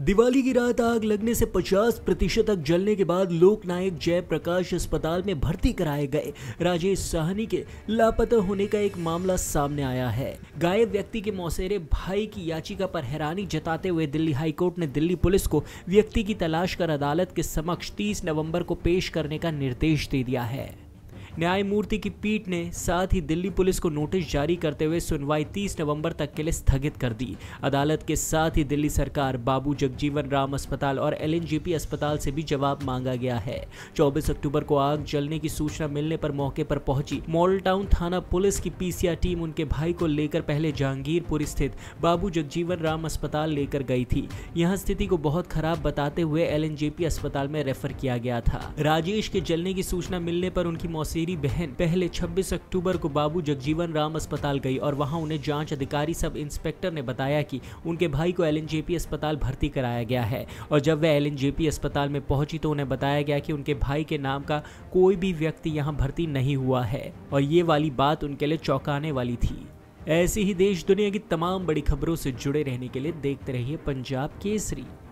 दिवाली की रात आग लगने से 50 प्रतिशत तक जलने के बाद लोकनायक जयप्रकाश अस्पताल में भर्ती कराए गए राजेश साहनी के लापता होने का एक मामला सामने आया है गायब व्यक्ति के मौसेरे भाई की याचिका पर हैरानी जताते हुए दिल्ली हाईकोर्ट ने दिल्ली पुलिस को व्यक्ति की तलाश कर अदालत के समक्ष तीस नवम्बर को पेश करने का निर्देश दे दिया है न्यायमूर्ति की पीठ ने साथ ही दिल्ली पुलिस को नोटिस जारी करते हुए सुनवाई 30 नवंबर तक के लिए स्थगित कर दी अदालत के साथ ही दिल्ली सरकार बाबू जगजीवन राम अस्पताल और एल अस्पताल से भी जवाब मांगा गया है चौबीस अक्टूबर को आग जलने की सूचना मिलने पर मौके पर पहुंची मॉडल टाउन थाना पुलिस की पीसीआर टीम उनके भाई को लेकर पहले जहांगीरपुर स्थित बाबू जगजीवन राम अस्पताल लेकर गई थी यहाँ स्थिति को बहुत खराब बताते हुए एल अस्पताल में रेफर किया गया था राजेश के जलने की सूचना मिलने पर उनकी मौसी मेरी बहन पहले 26 अक्टूबर को बाबू जगजीवन राम अस्पताल गई और वहां उन्हें जांच अधिकारी सब इंस्पेक्टर ने बताया कि उनके भाई को एल अस्पताल भर्ती कराया गया है और जब वह एल अस्पताल में पहुंची तो उन्हें बताया गया कि उनके भाई के नाम का कोई भी व्यक्ति यहाँ भर्ती नहीं हुआ है और ये वाली बात उनके लिए चौंकाने वाली थी ऐसी ही देश दुनिया की तमाम बड़ी खबरों से जुड़े रहने के लिए देखते रहिए पंजाब केसरी